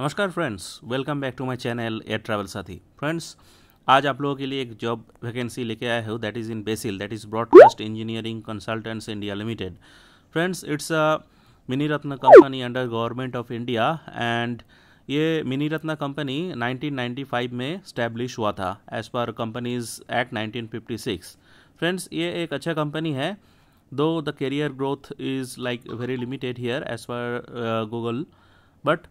नमस्कार friends welcome back to my channel air travel Saathi friends आज आप लोगों के लिए एक जॉब वैकेंसी लेके आया हूँ that is in BECIL that is broadcast engineering consultants India limited friends it's a mini ratna company under government of India and ये मिनी रत्न कंपनी 1995 में स्टैब्लिश हुआ था as per companies act 1956 friends ये एक अच्छा कंपनी है though the career growth is like very limited here as per Google but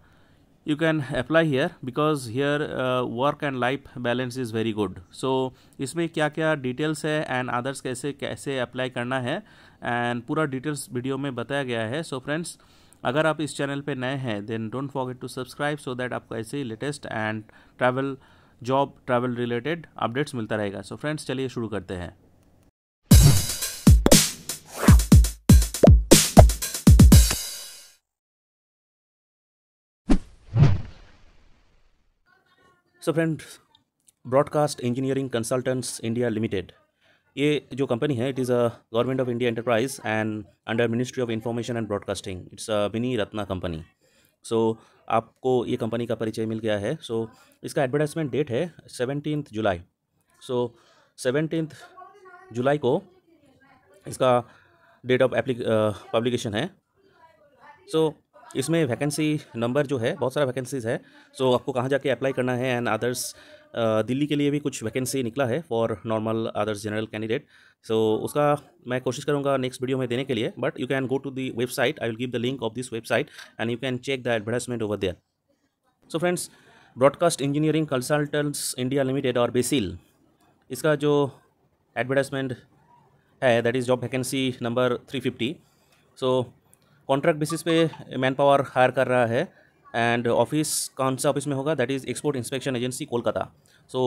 you can apply here because here uh, work and life balance is very good so इसमें क्या क्या details है and others कैसे कैसे apply करना है and पूरा details video में बताया गया है so friends अगर आप इस चैनल पे नए हैं then don't forget to subscribe so that आपको ऐसे ही latest and travel job travel related updates मिलता रहेगा so friends चलिए शुरू करते हैं so friend broadcast engineering consultants India limited ये जो कंपनी है it is a government of India enterprise and under ministry of information and broadcasting it's a mini ratna company so आपको ये कंपनी का परिचय मिल गया है सो so, इसका एडवर्टाइजमेंट डेट है seventeen July so seventeen July को इसका डेट ऑफ एप्ली पब्लिकेशन है सो so, इसमें वैकेंसी नंबर जो है बहुत सारा वैकेंसीज़ है सो so, आपको कहाँ जाके अप्लाई करना है एंड अदर्स दिल्ली के लिए भी कुछ वैकेंसी निकला है for normal others general candidate so उसका मैं कोशिश करूँगा नेक्स्ट वीडियो में देने के लिए but you can go to the website I will give the link of this website and you can check the advertisement over there so friends broadcast engineering consultants India limited और BECIL इसका जो advertisement है that is job vacancy number three fifty so contract basis पे man power hire कर रहा है and office कौन सा ऑफिस में होगा that is export inspection agency Kolkata so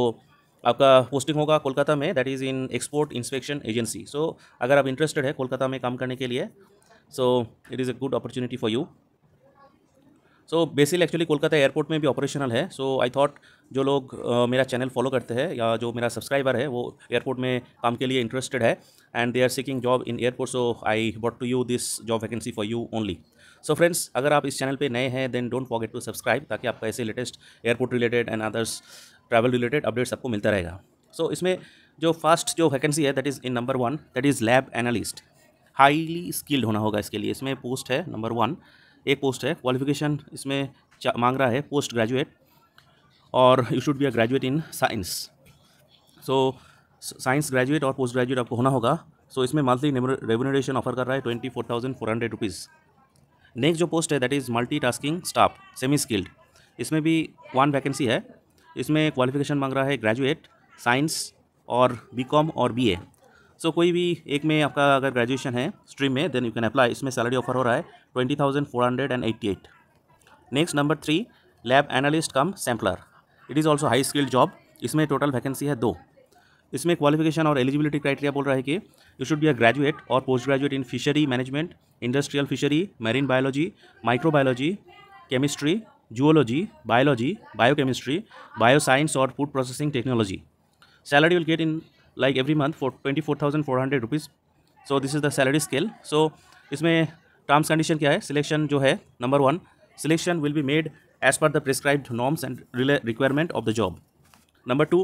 आपका पोस्टिंग होगा कोलकाता में that is in export inspection agency so अगर आप इंटरेस्टेड है कोलकाता में काम करने के लिए so it is a good opportunity for you so BECIL actually Kolkata airport में भी ऑपरेशनल है सो आई थॉट जो लोग uh, मेरा चैनल फॉलो करते हैं या जो मेरा सब्सक्राइबर है वो एयरपोर्ट में काम के लिए इंटरेस्टेड है and they are seeking job in airport so I want to you this job vacancy for you only so friends अगर आप इस चैनल पे नए हैं then don't forget to subscribe ताकि आपका ऐसे latest airport related and others travel related updates आपको मिलता रहेगा सो so, इसमें जो फर्स्ट जो वैकेंसी है that is in number one that is lab analyst highly skilled होना होगा इसके लिए इसमें पोस्ट है नंबर वन एक पोस्ट है क्वालिफिकेशन इसमें मांग रहा है पोस्ट ग्रेजुएट और you should be a graduate in science so science graduate और पोस्ट ग्रेजुएट आपको होना होगा सो so, इसमें मंथली रेवन्यूडेशन ऑफर कर रहा है twenty four thousand four hundred rupees next जो पोस्ट है that is multi tasking staff semi skilled इसमें भी वन वैकेंसी है इसमें क्वालिफिकेशन मांग रहा है ग्रेजुएट साइंस और बी कॉम और बी ए सो कोई भी एक में आपका अगर ग्रेजुएशन है स्ट्रीम में देन यू कैन अप्लाई इसमें सैलरी ऑफर हो रहा है twenty thousand four hundred and eight next number three lab analyst cum sampler it is also high skilled job इसमें टोटल वैकेंसी है दो इसमें क्वालिफिकेशन और एलिजिबिलिटी क्राइटेरिया बोल रहा है कि you should be a graduate और post graduate in fishery management industrial fishery marine biology microbiology chemistry zoology biology biochemistry bioscience और food processing technology salary will get in like every month for twenty four thousand four hundred rupees so this is the salary scale so इसमें terms condition क्या है selection जो है number one selection will be made as per the prescribed norms and requirement of the job number two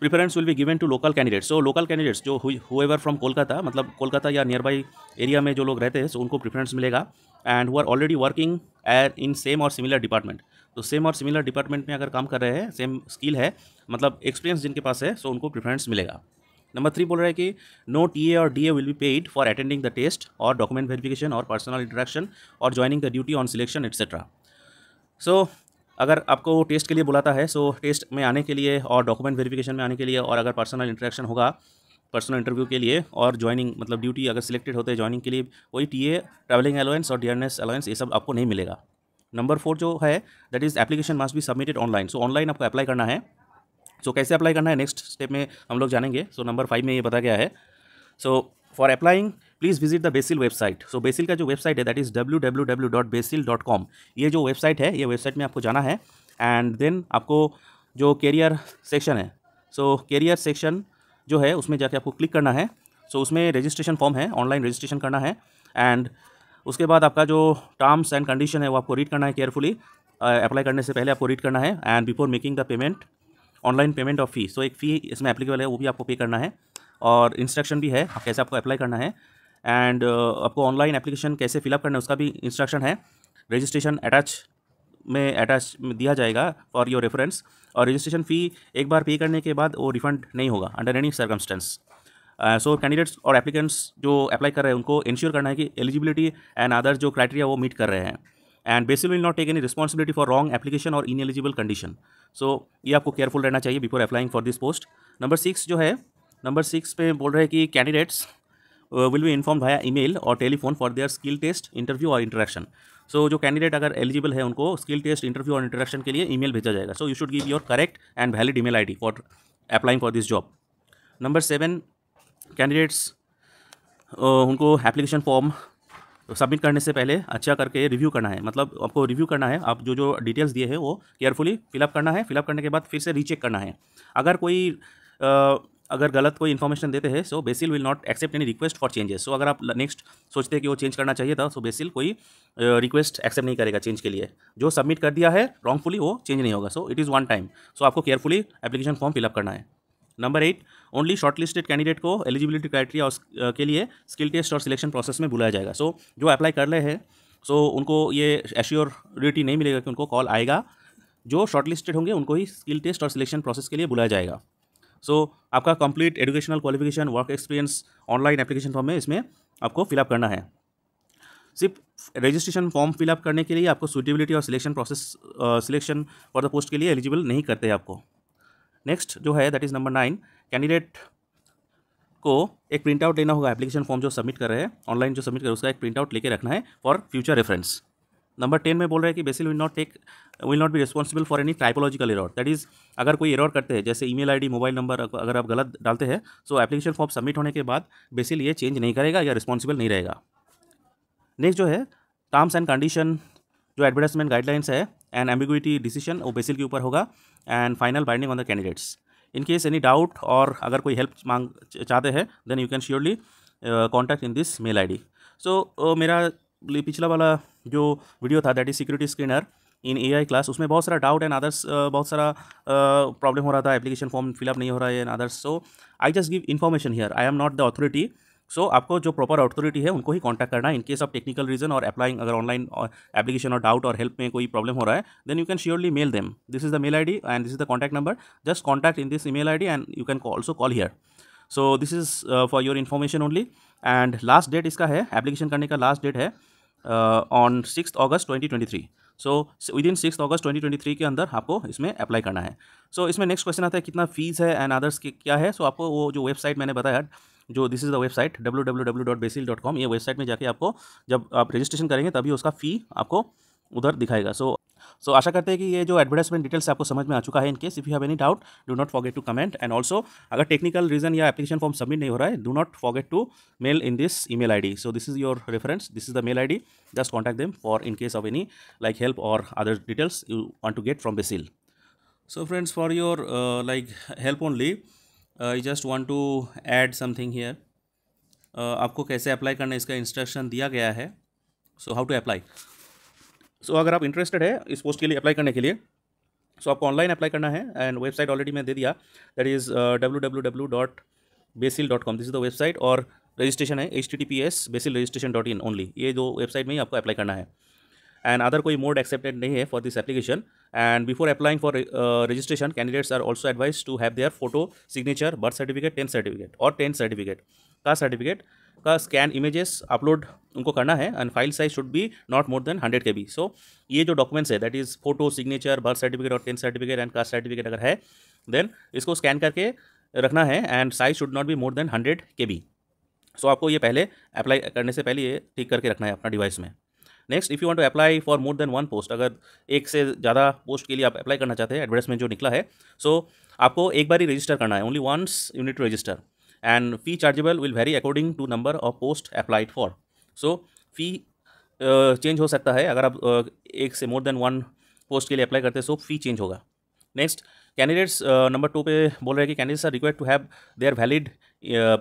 preference will be given to local candidates so local candidates जो whoever from Kolkata मतलब कोलकाता या near by area में जो लोग रहते हैं सो उनको preference मिलेगा and who are already working in same और सिमिलर डिपार्टमेंट तो सेम और सिमिलर डिपार्टमेंट में अगर काम कर रहे हैं सेम स्किल है मतलब एक्सपीरियंस जिनके पास है सो उनको प्रिफरेंस मिलेगा नंबर थ्री बोल रहा है कि नो टी ए और D A will be paid for attending the test और डॉक्यूमेंट वेरिफिकेशन और पर्सनल इंट्रैक्शन और joining the duty on selection etcetera so अगर आपको टेस्ट के लिए बुलाता है सो so, टेस्ट में आने के लिए और डॉक्यूमेंट वेरिफिकेशन में आने के लिए और अगर पर्सनल इंट्रैक्शन होगा पर्सनल इंटरव्यू के लिए और ज्वाइनिंग मतलब ड्यूटी अगर सिलेक्टेड होते हैं ज्वाइनिंग के लिए वही टी ए ट्रैवलिंग अलाउंस और डीआरएनएस अलाउंस ये सब आपको नहीं मिलेगा नंबर फोर जो है that is application must be submitted online so online आपको अप्लाई करना है सो so, कैसे अप्लाई करना है नेक्स्ट स्टेप में हम लोग जानेंगे सो नंबर फाइव में ये बताया गया है so for applying please visit the BECIL website so BECIL का जो वेबसाइट है that is W W W dot BECIL dot com ये जो वेबसाइट है ये वेबसाइट में आपको जाना है एंड देन आपको जो कैरियर सेक्शन है सो कैरियर सेक्शन जो है उसमें जाके आपको क्लिक करना है सो so, उसमें रजिस्ट्रेशन फॉर्म है ऑनलाइन रजिस्ट्रेशन करना है एंड उसके बाद आपका जो टर्म्स एंड कंडीशन है वो आपको रीड करना है केयरफुली अप्लाई uh, करने से पहले आपको रीड करना है and before making the payment online payment of fee so तो एक फ़ी इसमें एप्लीकेबल है वो भी आपको पे करना है और इंस्ट्रक्शन भी है कैसे आपको अप्लाई करना है एंड uh, आपको ऑनलाइन एप्लीकेशन कैसे फिलअप करना है उसका भी इंस्ट्रक्शन है रजिस्ट्रेशन अटैच में अटैच दिया जाएगा फॉर योर रेफरेंस और रजिस्ट्रेशन फ़ी एक बार पे करने के बाद वो रिफंड नहीं होगा under any circumstance so candidates और एप्लीकेंट्स जो अप्लाई कर रहे हैं उनको इंश्योर करना है कि एलिजिबिलिटी एंड अदर जो क्राइटेरिया वो मीट कर रहे हैं and BECIL will not take any responsibility for wrong application और इन एलिजिबल कंडीशन सो ये आपको केयरफुल रहना चाहिए before applying for this post number six जो है नंबर सिक्स पे बोल रहे हैं कि कैंडिडेट्स विल बी इन्फॉर्म ई ईमेल और telephone for their skill test interview और इंटरेक्शन सो जो कैंडिडेट अगर एलिजिबल है उनको स्किल टेस्ट इंटरव्यू और इंटरेक्शन के लिए ईमेल भेजा जाएगा so you should give your correct and valid email ID for applying for this job number seven candidates उनको एप्लीकेशन फॉर्म सबमिट करने से पहले अच्छा करके रिव्यू करना है मतलब आपको रिव्यू करना है आप जो जो डिटेल्स दिए हैं वो केयरफुली फिलअप करना है फिलअप करने के बाद फिर से रीचेक करना है अगर कोई आ, अगर गलत कोई इन्फॉर्मेशन देते हैं so BECIL will not accept any request for changes so अगर आप नेक्स्ट सोचते हैं कि वो चेंज करना चाहिए था सो बेसिल कोई रिक्वेस्ट एक्सेप्ट नहीं करेगा चेंज के लिए जो सबमिट कर दिया है रॉन्गफुली वो चेंज नहीं होगा so it is one time so आपको केयरफुली एप्लीकेशन फॉर्म फिलअप करना है number eight only shortlisted candidate को एलिजिबिलिटी क्राइटेरिया uh, के लिए स्किल टेस्ट और सिलेक्शन प्रोसेस में बुलाया जाएगा सो so, जो अप्लाई कर रहे हैं सो so, उनको ये एश्योरिटी नहीं मिलेगा कि उनको कॉल आएगा जो शॉर्ट लिस्टेड होंगे उनको ही स्किल टेस्ट और सिलेक्शन प्रोसेस के लिए बुलाया जाएगा सो so, आपका complete educational qualification work experience online application form में इसमें आपको फिलअप करना है सिर्फ रजिस्ट्रेशन फॉर्म फिलअप करने के लिए आपको सुटेबिलिटी और selection process selection for the post के लिए एलिजिबल नहीं करते आपको नेक्स्ट जो है that is number nine candidate को एक प्रिंट आउट लेना होगा एप्लीकेशन फॉर्म जो सबमिट कर रहे हैं ऑनलाइन जो सबमिट कर रहे उसका एक प्रिंट आउट लेके रखना है for future reference number ten में बोल रहे हैं कि BECIL will not take will not be responsible for any typological error that is अगर कोई एरर करते हैं जैसे ईमेल आईडी मोबाइल नंबर अगर आप गलत डालते हैं सो एप्लीकेशन फॉर्म सबमिट होने के बाद बेसिल ये चेंज नहीं करेगा या रिस्पॉन्सिबल नहीं रहेगा नेक्स्ट जो है टर्म्स एंड कंडीशन जो एडवर्टाइजमेंट गाइडलाइंस है एंड एम्बिगुटी डिसीजन वो बेसिल के ऊपर होगा and final binding on the candidates in case any doubt और अगर कोई हेल्प मांग चाहते हैं then you can surely contact in this mail D so मेरा पिछला वाला जो वीडियो था that is security screener in a I class उसमें बहुत सारा डाउट एंड अदर्स बहुत सारा प्रॉब्लम uh, हो रहा था एप्लीकेशन फॉर्म फिलअप नहीं हो रहा है and others so I just give information here I am not the authority so so, आपको जो प्रॉपर अथॉरिटी है उनको ही कॉन्टैक्ट करना है इनकेस ऑफ टेक्निकल रीजन और अप्लाइंग अगर ऑनलाइन एप्लीकेशन और डाउट और हेल्प में कोई प्रॉब्लम हो रहा है then you can surely mail them this is the mail I D and this is the contact number just contact in this email I D and you can also call here so this is for your information only and last date इसका है application करने का last date है on six August twenty twenty three so within six August twenty twenty three के अंदर आपको इसमें apply करना है सो so, इसमें नेक्स्ट क्वेश्चन आता है कितना फीस है एंड अदर्स क्या है सो so, आपको वो जो वेबसाइट मैंने बताया जो this is the website W W W dot dot com ये वेबसाइट में जाके आपको जब आप रजिस्ट्रेशन करेंगे तभी उसका फ़ी आपको उधर दिखाएगा सो सो आशा करते हैं कि ये जो एडवर्टाइजमेंट डिटेल्स आपको समझ में आ चुका है in case if you have any doubt do not forget to comment and also अगर टेक्निकल रीजन या एप्लीकेशन फॉर्म सबमिट नहीं हो रहा है do not forget to mail in this e mail I D so this is your reference this is the mail I D just contact them for in case of any like help और other details you want to get from BECIL so friends for your like help only I just want to add something here आपको कैसे apply करना है इसका instruction दिया गया है so how to apply so अगर आप इंटरेस्टेड है इस पोस्ट के लिए अप्लाई करने के लिए सो so, आपको ऑनलाइन अप्लाई करना है एंड वेबसाइट ऑलरेडी मैं दे दिया that is W W W dot BECIL dot com this is the website और रजिस्ट्रेशन है H T T P S BECIL registration dot in only ये दो वेबसाइट में ही आपको अप्लाई करना है एंड अदर कोई मोड एक्सेप्टेड नहीं है for this application and before applying for registration candidates are also advise to have their photo signature birth certificate tenth certificate और टेंथ सर्टिफिकेट का सर्टिफिकेट का स्कैन इमेजेस अपलोड उनको करना है and file size should be not more than hundred K B so ये जो documents है that is photo signature birth certificate और tenth certificate and caste certificate अगर है देन इसको स्कैन करके रखना है and size should not be more than hundred K B so आपको ये पहले अप्लाई करने से पहले ये ठीक करके रखना है अपना डिवाइस में next if you want to apply for more than one post अगर एक से ज़्यादा पोस्ट के लिए आप अप्लाई करना चाहते हैं एडवर्टाइजमेंट जो निकला है सो so, आपको एक बार ही रजिस्टर करना है only once you register and fee chargeable will vary according to number of post applied for so fee change हो सकता है अगर आप uh, एक से मोर देन वन पोस्ट के लिए अप्लाई करते हैं सो फी चेंज होगा नेक्स्ट कैंडिडेट्स नंबर टू पे बोल रहे हैं कि candidates are required to have their valid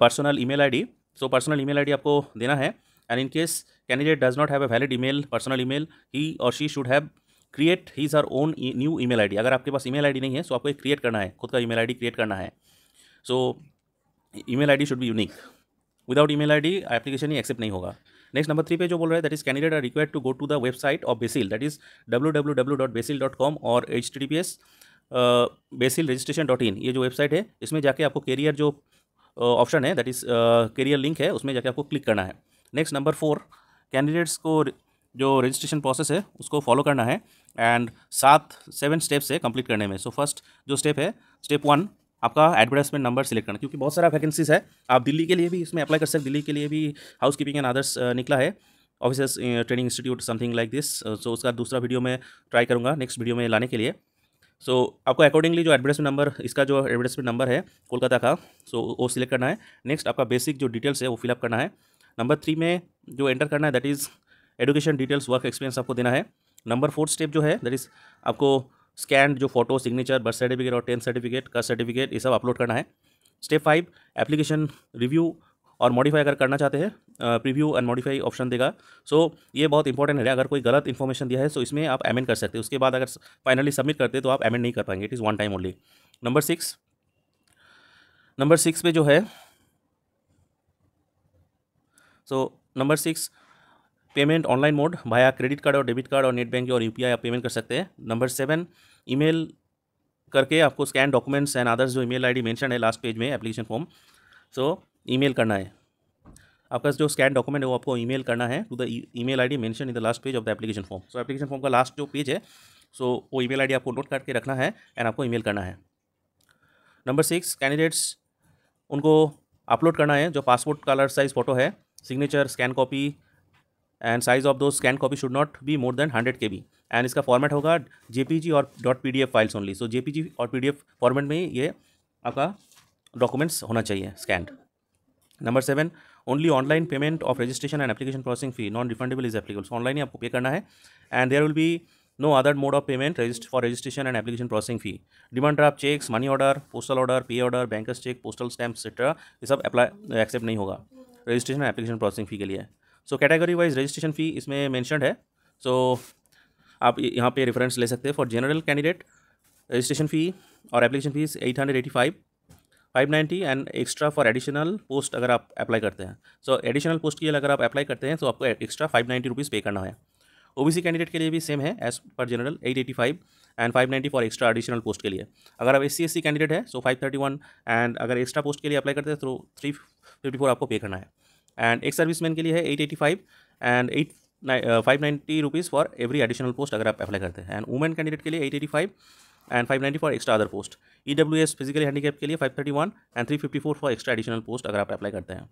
personal email ID so personal email ID आपको देना है and in case candidate does not have a valid email personal email he और she should have create his or own new e mail I D अगर आपके पास ई mail I D नहीं है सो आपको एक क्रिएट करना है खुद का e mail I D create करना है so e mail I D should be unique without e mail I D application ही एक्सेप्ट नहीं होगा नेक्स्ट नंबर थ्री पे जो बोल रहा है that is candidate are required to go to the website of BECIL that is W W W dot BECIL dot com और H T D P S BECIL registration dot in ये जो website है इसमें जाके आपको कैरियर जो ऑप्शन uh, है that is career link है उसमें जाके आपको क्लिक करना है नेक्स्ट नंबर फोर कैंडिडेट्स को जो रजिस्ट्रेशन प्रोसेस है उसको फॉलो करना है एंड सात सेवन स्टेप्स है कंप्लीट करने में सो so, फर्स्ट जो स्टेप है स्टेप वन आपका एडवर्टाइजमेंट नंबर सिलेक्ट करना क्योंकि बहुत सारा वैकेंसीज है आप दिल्ली के लिए भी इसमें अप्लाई कर सकते दिल्ली के लिए भी हाउस कीपिंग एंड अदर्स निकला है officers training institute something like this so उसका दूसरा वीडियो में ट्राई करूँगा नेक्स्ट वीडियो में लाने के लिए सो so, आपको अकॉर्डिंगली जो एडवर्टाइजमेंट नंबर इसका जो एडवर्टाइजमेंट नंबर है कोलकाता का सो so, वो सिलेक्ट करना है नेक्स्ट आपका बेसिक जो डिटेल्स है वो फिलअप करना है नंबर थ्री में जो एंटर करना है that is education details work experience आपको देना है नंबर फोर्थ स्टेप जो है दैट इज़ आपको स्कैन जो फोटो सिग्नेचर बर्थ सर्टिफिकेट और टेंथ सर्टिफिकेट कस्ट सर्टिफिकेट ये सब अपलोड करना है स्टेप फाइव एप्लीकेशन रिव्यू और मॉडिफाई अगर करना चाहते हैं प्रीव्यू एंड मॉडिफाई ऑप्शन देगा सो so, ये बहुत इंपॉर्टेंट है अगर कोई गलत इन्फॉर्मेशन दिया है तो so इसमें आप एमेंड कर सकते हैं उसके बाद अगर फाइनली सबमिट करते हैं तो आप एमेंड नहीं कर पाएंगे it is one time only number six number six पे जो है so number six payment online mode via credit card और डेबिट कार्ड और नेट बैंकिंग और यूपीआई आप पेमेंट कर सकते हैं नंबर सेवन ईमेल करके आपको स्कैन डॉक्यूमेंट्स एंड अदर्स जो ईमेल आईडी मेंशन है लास्ट पेज में एप्लीकेशन फॉर्म सो ईमेल करना है आपका जो स्कैन डॉक्यूमेंट है वो आपको ईमेल करना है to the email ID mention in the last page of the application form so application form का लास्ट जो पेज है सो so, वो ईमेल आईडी आपको नोट करके रखना है एंड आपको ईमेल करना है नंबर सिक्स कैंडिडेट्स उनको अपलोड करना है जो पासपोर्ट कलर साइज़ फ़ोटो है signature scan copy and size of the scan copy should not be more than hundred K B and इसका फॉर्मेट होगा जे पी जी और dot P D F files only so J P G और P D F format में ये आपका documents होना चाहिए scanned number seven only online payment of registration and application processing fee non refundable is applicable so online ही आपको pay करना है and there will be no other mode of payment for registration and application processing fee demand draft cheques money order postal order pay order bankers cheque postal stamp etcetera ये सब apply accept नहीं होगा registration application processing fee के लिए सो category wise registration fee इसमें mentioned है so so, आप यहाँ पे रेफरेंस ले सकते हैं for general candidate registration fee और application fees at hundred eighty five five ninety and extra for additional post अगर आप अप्लाई करते हैं सो एडिशनल पोस्ट के लिए अगर आप अप्लाई करते हैं तो आपको एक्स्ट्रा फाइव नाइन्टी रुपीज़ पे करना है ओबीसी कैंडिडेट के लिए भी सेम है as per general eight eighty five and five ninety for extra additional post के लिए अगर आप एस सी एस कैंडिडेट है so five thirty one and अगर एक्स्ट्रा पोस्ट के लिए अप्लाई करते हैं तो थ्री फिफ्टी फोर आपको पे करना है एंड एक मैन के लिए है eight eighty five and eight five ninety rupees for every additional post अगर आप अप्लाई करते हैं एंड वुमेन कैंडिडेट के लिए eight eighty five and five ninety for extra other post E W S physically handicap के लिए five thirty one and three fifty four for extra additional post अगर आप अप्लाई करते हैं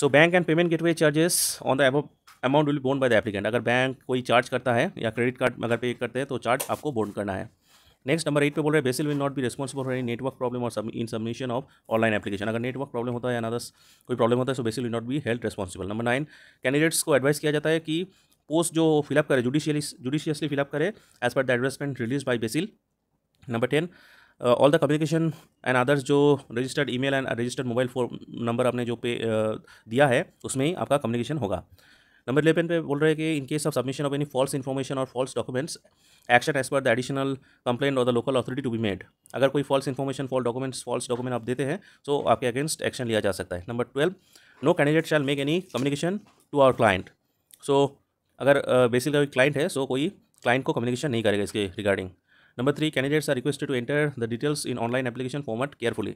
so bank and payment gateway charges on the above amount will borne by the applicant अगर bank कोई charge करता है या क्रेडिट कार्ड अगर पे करते हैं तो चार्ज आपको बोन करना है नेक्स्ट नंबर एट पे बोल रहे हैं BECIL will not be responsible for any network problem और in submission of online application अगर नेटवर्क प्रॉब्लम होता है या अदर्स कोई प्रॉब्लम होता है so BECIL will not be health responsible number nine candidates को एडवाइस किया जाता है कि पोस्ट जो फिलअप करे जुडिशियली जुडिशियसली फिलअप करे as per the advertisement release by BECIL number ten all the communication and others जो registered email and registered mobile phone number आपने जो पे uh, दिया है उसमें ही आपका कम्युनिकेशन होगा नंबर इलेवन पे बोल रहे हैं कि in case of submission of any false information और false documents action as per the additional complain और the local authority to be made अगर कोई false information false documents false document आप देते हैं तो आपके अगेंस्ट एक्शन लिया जा सकता है number twelve no candidate shall make any communication to our client so अगर बेसिकली कोई क्लाइंट है सो so कोई क्लाइंट को कम्युनिकेशन नहीं करेगा इसके regarding number three candidates are requested to enter the details in online application format carefully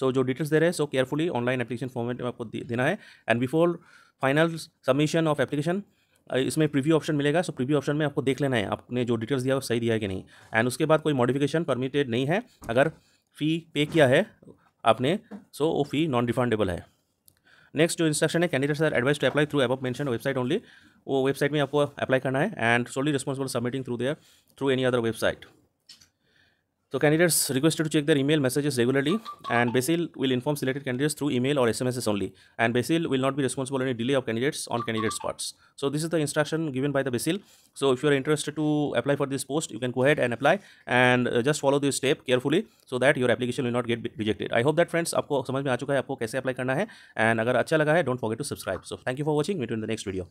so जो details दे रहे हैं so carefully online application format में आपको देना है and before final submission of application इसमें प्रीव्यू ऑप्शन मिलेगा सो प्रीव्यू ऑप्शन में आपको देख लेना है आपने जो डिटेल्स दिया वो सही दिया है कि नहीं एंड उसके बाद कोई मॉडिफिकेशन परमिटेड नहीं है अगर फ़ी पे किया है आपने सो वो फ़ी नॉन रिफंडेबल है नेक्स्ट जो इंस्ट्रक्शन है candidates are advise to apply through above mention website only वो वेबसाइट में आपको अप्लाई करना है and solely responsible submitting through their through any other website So candidates requested to check their email messages regularly and Basil will inform selected candidates through email or SMSs only and Basil will not be responsible any delay of candidates on candidates parts. So this is the instruction given by the Basil. So if you are interested to apply for this post you can go ahead and apply and uh, just follow this step carefully so that your application will not get rejected. I hope that friends आपको समझ में आ चुका है आपको कैसे apply करना है and अगर अच्छा लगा है don't forget to subscribe. So thank you for watching meet you in the next video.